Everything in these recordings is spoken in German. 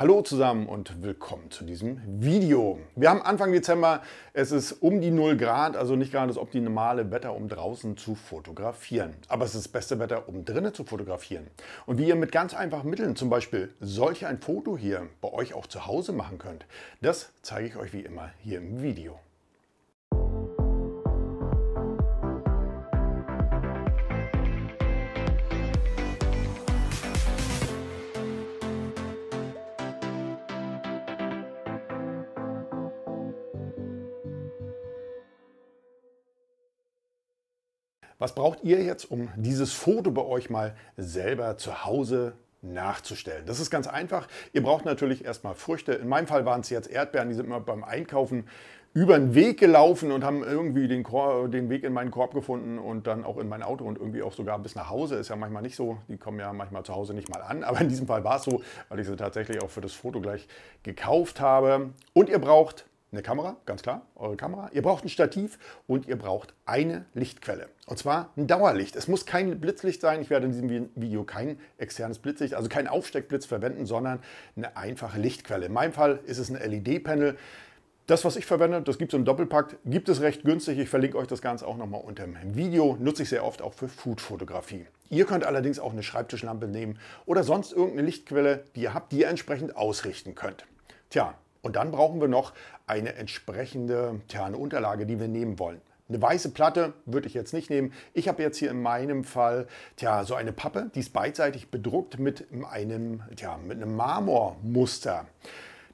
Hallo zusammen und willkommen zu diesem Video. Wir haben Anfang Dezember, es ist um die 0 Grad, also nicht gerade das optimale Wetter, um draußen zu fotografieren. Aber es ist das beste Wetter, um drinnen zu fotografieren. Und wie ihr mit ganz einfachen Mitteln, zum Beispiel solch ein Foto hier, bei euch auch zu Hause machen könnt, das zeige ich euch wie immer hier im Video. Was braucht ihr jetzt, um dieses Foto bei euch mal selber zu Hause nachzustellen. Das ist ganz einfach. Ihr braucht natürlich erstmal Früchte. In meinem Fall waren es jetzt Erdbeeren, die sind mir beim Einkaufen über den Weg gelaufen und haben irgendwie den, Korb, den, Weg in meinen Korb gefunden und dann auch in mein Auto und irgendwie auch sogar bis nach Hause. Ist ja manchmal nicht so, die kommen ja manchmal zu Hause nicht mal an, aber in diesem Fall war es so, weil ich sie tatsächlich auch für das Foto gleich gekauft habe. Und ihr braucht eine Kamera, ganz klar, eure Kamera. Ihr braucht ein Stativ und ihr braucht eine Lichtquelle. Und zwar ein Dauerlicht. Es muss kein Blitzlicht sein. Ich werde in diesem Video kein externes Blitzlicht, also kein Aufsteckblitz verwenden, sondern eine einfache Lichtquelle. In meinem Fall ist es ein LED-Panel. Das, was ich verwende, das gibt es im Doppelpakt, gibt es recht günstig. Ich verlinke euch das Ganze auch nochmal unter dem Video. Nutze ich sehr oft auch für Food-Fotografie. Ihr könnt allerdings auch eine Schreibtischlampe nehmen oder sonst irgendeine Lichtquelle, die ihr habt, die ihr entsprechend ausrichten könnt. Tja, und dann brauchen wir noch eine entsprechende tja, eine Unterlage, die wir nehmen wollen. Eine weiße Platte würde ich jetzt nicht nehmen. Ich habe jetzt hier in meinem Fall tja, so eine Pappe, die ist beidseitig bedruckt mit einem, tja, mit einem Marmormuster.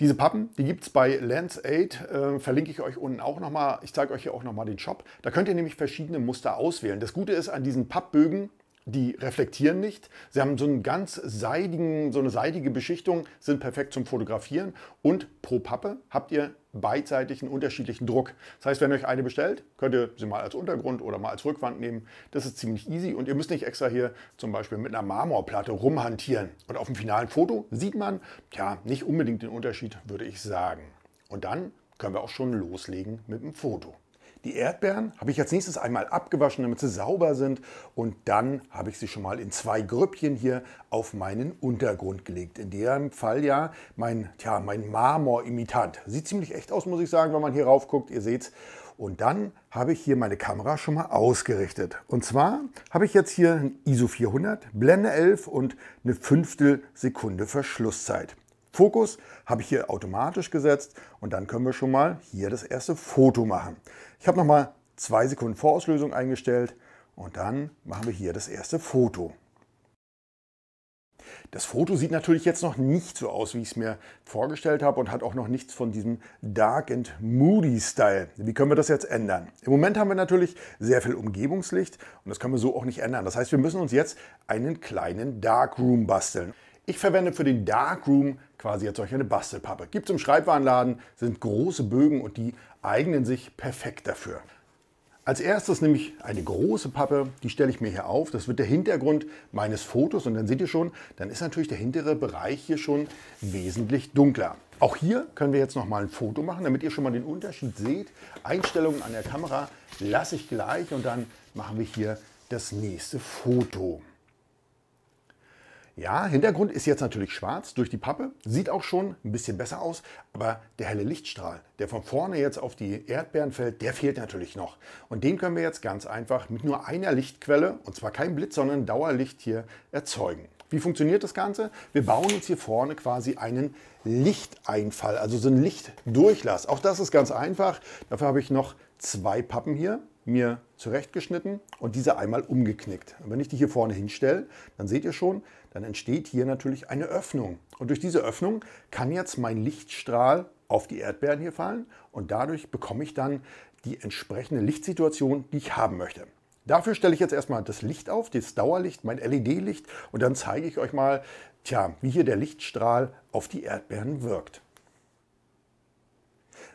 Diese Pappen, die gibt es bei Lens 8, äh, verlinke ich euch unten auch nochmal. Ich zeige euch hier auch nochmal den Shop. Da könnt ihr nämlich verschiedene Muster auswählen. Das Gute ist an diesen Pappbögen, die reflektieren nicht. Sie haben so, einen ganz seidigen, so eine seidige Beschichtung, sind perfekt zum Fotografieren. Und pro Pappe habt ihr beidseitig einen unterschiedlichen Druck. Das heißt, wenn ihr euch eine bestellt, könnt ihr sie mal als Untergrund oder mal als Rückwand nehmen. Das ist ziemlich easy und ihr müsst nicht extra hier zum Beispiel mit einer Marmorplatte rumhantieren. Und auf dem finalen Foto sieht man, ja, nicht unbedingt den Unterschied, würde ich sagen. Und dann können wir auch schon loslegen mit dem Foto. Die Erdbeeren habe ich als nächstes einmal abgewaschen, damit sie sauber sind. Und dann habe ich sie schon mal in zwei Grüppchen hier auf meinen Untergrund gelegt. In dem Fall ja mein, tja, mein Marmorimitant. Sieht ziemlich echt aus, muss ich sagen, wenn man hier rauf guckt. Ihr seht's. Und dann habe ich hier meine Kamera schon mal ausgerichtet. Und zwar habe ich jetzt hier ein ISO 400, Blende 11 und eine Fünftel Sekunde Verschlusszeit. Fokus habe ich hier automatisch gesetzt und dann können wir schon mal hier das erste Foto machen. Ich habe nochmal zwei Sekunden Vorauslösung eingestellt und dann machen wir hier das erste Foto. Das Foto sieht natürlich jetzt noch nicht so aus, wie ich es mir vorgestellt habe und hat auch noch nichts von diesem Dark and Moody Style. Wie können wir das jetzt ändern? Im Moment haben wir natürlich sehr viel Umgebungslicht und das können wir so auch nicht ändern. Das heißt, wir müssen uns jetzt einen kleinen Darkroom basteln. Ich verwende für den Darkroom quasi jetzt solch eine Bastelpappe. Gibt es im Schreibwarenladen, sind große Bögen und die eignen sich perfekt dafür. Als erstes nehme ich eine große Pappe, die stelle ich mir hier auf. Das wird der Hintergrund meines Fotos und dann seht ihr schon, dann ist natürlich der hintere Bereich hier schon wesentlich dunkler. Auch hier können wir jetzt nochmal ein Foto machen, damit ihr schon mal den Unterschied seht. Einstellungen an der Kamera lasse ich gleich und dann machen wir hier das nächste Foto. Ja, Hintergrund ist jetzt natürlich schwarz durch die Pappe, sieht auch schon ein bisschen besser aus, aber der helle Lichtstrahl, der von vorne jetzt auf die Erdbeeren fällt, der fehlt natürlich noch. Und den können wir jetzt ganz einfach mit nur einer Lichtquelle, und zwar kein Blitz, sondern Dauerlicht hier erzeugen. Wie funktioniert das Ganze? Wir bauen uns hier vorne quasi einen Lichteinfall, also so einen Lichtdurchlass. Auch das ist ganz einfach. Dafür habe ich noch zwei Pappen hier mir zurechtgeschnitten und diese einmal umgeknickt. Und wenn ich die hier vorne hinstelle, dann seht ihr schon, dann entsteht hier natürlich eine Öffnung. Und durch diese Öffnung kann jetzt mein Lichtstrahl auf die Erdbeeren hier fallen und dadurch bekomme ich dann die entsprechende Lichtsituation, die ich haben möchte. Dafür stelle ich jetzt erstmal das Licht auf, das Dauerlicht, mein LED-Licht und dann zeige ich euch mal, tja, wie hier der Lichtstrahl auf die Erdbeeren wirkt.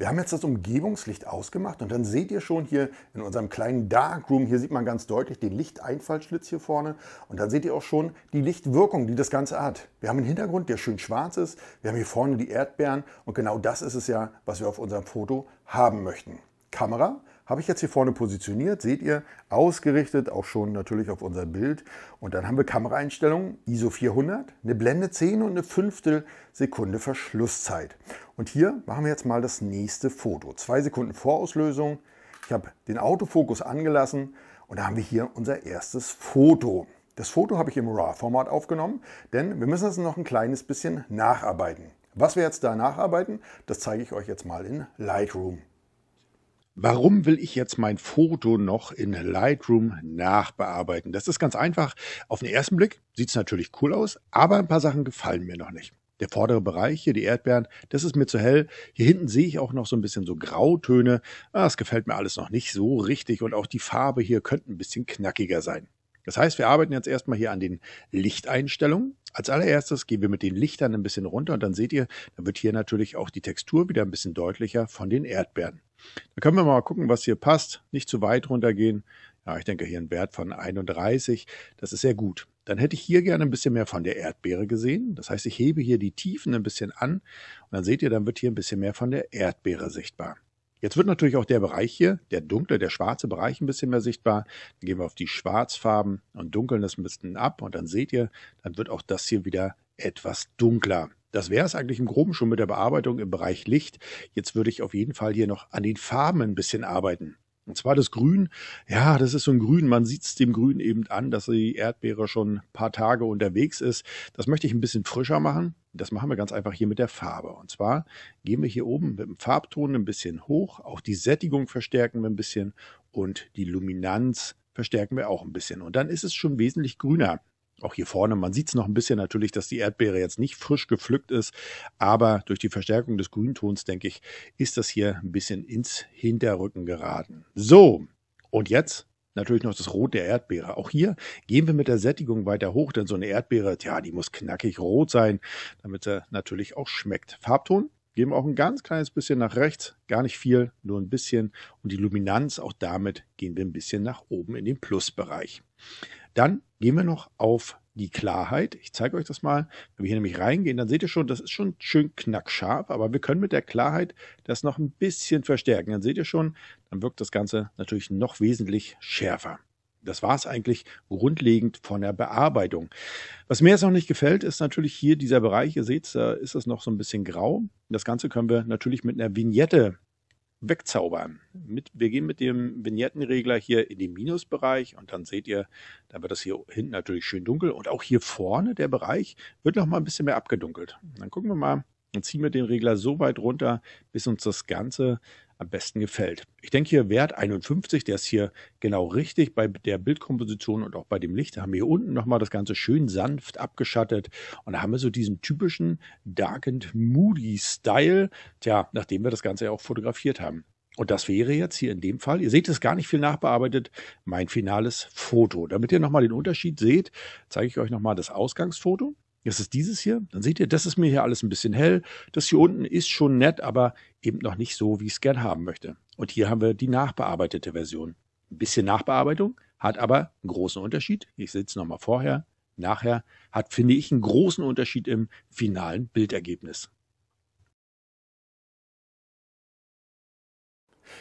Wir haben jetzt das Umgebungslicht ausgemacht und dann seht ihr schon hier in unserem kleinen Darkroom, hier sieht man ganz deutlich den Lichteinfallschlitz hier vorne und dann seht ihr auch schon die Lichtwirkung, die das Ganze hat. Wir haben einen Hintergrund, der schön schwarz ist, wir haben hier vorne die Erdbeeren und genau das ist es ja, was wir auf unserem Foto haben möchten. Kamera habe ich jetzt hier vorne positioniert, seht ihr, ausgerichtet auch schon natürlich auf unser Bild. Und dann haben wir Kameraeinstellungen, ISO 400, eine Blende 10 und eine Fünftel Sekunde Verschlusszeit. Und hier machen wir jetzt mal das nächste Foto. Zwei Sekunden Vorauslösung. Ich habe den Autofokus angelassen und da haben wir hier unser erstes Foto. Das Foto habe ich im RAW-Format aufgenommen, denn wir müssen das noch ein kleines bisschen nacharbeiten. Was wir jetzt da nacharbeiten, das zeige ich euch jetzt mal in Lightroom. Warum will ich jetzt mein Foto noch in Lightroom nachbearbeiten? Das ist ganz einfach. Auf den ersten Blick sieht es natürlich cool aus, aber ein paar Sachen gefallen mir noch nicht. Der vordere Bereich hier, die Erdbeeren, das ist mir zu hell. Hier hinten sehe ich auch noch so ein bisschen so Grautöne. das ah, gefällt mir alles noch nicht so richtig und auch die Farbe hier könnte ein bisschen knackiger sein. Das heißt, wir arbeiten jetzt erstmal hier an den Lichteinstellungen. Als allererstes gehen wir mit den Lichtern ein bisschen runter und dann seht ihr, dann wird hier natürlich auch die Textur wieder ein bisschen deutlicher von den Erdbeeren. Da können wir mal gucken, was hier passt. Nicht zu weit runtergehen. Ja, ich denke hier ein Wert von 31. Das ist sehr gut. Dann hätte ich hier gerne ein bisschen mehr von der Erdbeere gesehen. Das heißt, ich hebe hier die Tiefen ein bisschen an und dann seht ihr, dann wird hier ein bisschen mehr von der Erdbeere sichtbar. Jetzt wird natürlich auch der Bereich hier, der dunkle, der schwarze Bereich ein bisschen mehr sichtbar. Dann gehen wir auf die Schwarzfarben und dunkeln das ein bisschen ab und dann seht ihr, dann wird auch das hier wieder etwas dunkler. Das wäre es eigentlich im Groben schon mit der Bearbeitung im Bereich Licht. Jetzt würde ich auf jeden Fall hier noch an den Farben ein bisschen arbeiten. Und zwar das Grün. Ja, das ist so ein Grün. Man sieht es dem Grün eben an, dass die Erdbeere schon ein paar Tage unterwegs ist. Das möchte ich ein bisschen frischer machen. Das machen wir ganz einfach hier mit der Farbe. Und zwar gehen wir hier oben mit dem Farbton ein bisschen hoch. Auch die Sättigung verstärken wir ein bisschen und die Luminanz verstärken wir auch ein bisschen. Und dann ist es schon wesentlich grüner. Auch hier vorne, man sieht es noch ein bisschen natürlich, dass die Erdbeere jetzt nicht frisch gepflückt ist, aber durch die Verstärkung des Grüntons, denke ich, ist das hier ein bisschen ins Hinterrücken geraten. So, und jetzt natürlich noch das Rot der Erdbeere. Auch hier gehen wir mit der Sättigung weiter hoch, denn so eine Erdbeere, tja, die muss knackig rot sein, damit sie natürlich auch schmeckt. Farbton geben wir auch ein ganz kleines bisschen nach rechts, gar nicht viel, nur ein bisschen. Und die Luminanz, auch damit gehen wir ein bisschen nach oben in den Plusbereich. Dann gehen wir noch auf die Klarheit. Ich zeige euch das mal. Wenn wir hier nämlich reingehen, dann seht ihr schon, das ist schon schön knackscharf, aber wir können mit der Klarheit das noch ein bisschen verstärken. Dann seht ihr schon, dann wirkt das Ganze natürlich noch wesentlich schärfer. Das war es eigentlich grundlegend von der Bearbeitung. Was mir jetzt noch nicht gefällt, ist natürlich hier dieser Bereich. Ihr seht, da ist es noch so ein bisschen grau. Das Ganze können wir natürlich mit einer Vignette wegzaubern. Mit, wir gehen mit dem Vignettenregler hier in den Minusbereich und dann seht ihr, da wird das hier hinten natürlich schön dunkel und auch hier vorne der Bereich wird noch mal ein bisschen mehr abgedunkelt. Dann gucken wir mal, und ziehen wir den Regler so weit runter, bis uns das Ganze am besten gefällt. Ich denke hier Wert 51, der ist hier genau richtig bei der Bildkomposition und auch bei dem Licht. Da haben wir hier unten nochmal das Ganze schön sanft abgeschattet und da haben wir so diesen typischen Dark and Moody Style, tja, nachdem wir das Ganze ja auch fotografiert haben. Und das wäre jetzt hier in dem Fall, ihr seht es gar nicht viel nachbearbeitet, mein finales Foto. Damit ihr nochmal den Unterschied seht, zeige ich euch nochmal das Ausgangsfoto. Das ist dieses hier. Dann seht ihr, das ist mir hier alles ein bisschen hell. Das hier unten ist schon nett, aber eben noch nicht so, wie ich es gern haben möchte. Und hier haben wir die nachbearbeitete Version. Ein bisschen Nachbearbeitung, hat aber einen großen Unterschied. Ich sehe es nochmal vorher, nachher, hat, finde ich, einen großen Unterschied im finalen Bildergebnis.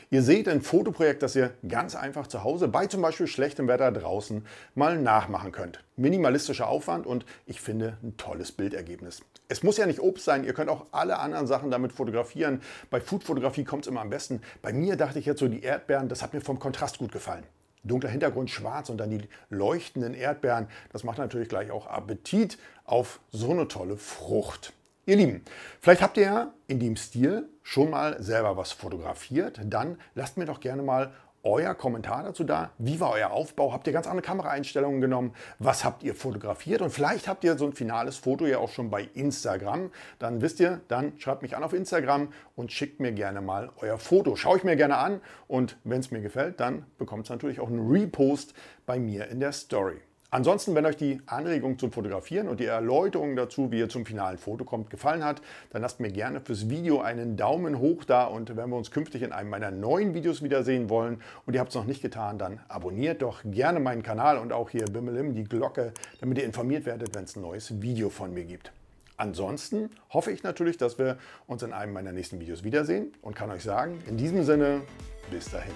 Ihr seht ein Fotoprojekt, das ihr ganz einfach zu Hause bei zum Beispiel schlechtem Wetter draußen mal nachmachen könnt. Minimalistischer Aufwand und ich finde ein tolles Bildergebnis. Es muss ja nicht Obst sein, ihr könnt auch alle anderen Sachen damit fotografieren. Bei Foodfotografie kommt es immer am besten. Bei mir dachte ich jetzt so, die Erdbeeren, das hat mir vom Kontrast gut gefallen. Dunkler Hintergrund, schwarz und dann die leuchtenden Erdbeeren. Das macht natürlich gleich auch Appetit auf so eine tolle Frucht. Ihr Lieben, vielleicht habt ihr ja in dem Stil schon mal selber was fotografiert. Dann lasst mir doch gerne mal euer Kommentar dazu da. Wie war euer Aufbau? Habt ihr ganz andere Kameraeinstellungen genommen? Was habt ihr fotografiert? Und vielleicht habt ihr so ein finales Foto ja auch schon bei Instagram. Dann wisst ihr, dann schreibt mich an auf Instagram und schickt mir gerne mal euer Foto. Schaue ich mir gerne an und wenn es mir gefällt, dann bekommt es natürlich auch einen Repost bei mir in der Story. Ansonsten, wenn euch die Anregung zum Fotografieren und die Erläuterung dazu, wie ihr zum finalen Foto kommt, gefallen hat, dann lasst mir gerne fürs Video einen Daumen hoch da und wenn wir uns künftig in einem meiner neuen Videos wiedersehen wollen und ihr habt es noch nicht getan, dann abonniert doch gerne meinen Kanal und auch hier Bimmelim die Glocke, damit ihr informiert werdet, wenn es ein neues Video von mir gibt. Ansonsten hoffe ich natürlich, dass wir uns in einem meiner nächsten Videos wiedersehen und kann euch sagen, in diesem Sinne, bis dahin.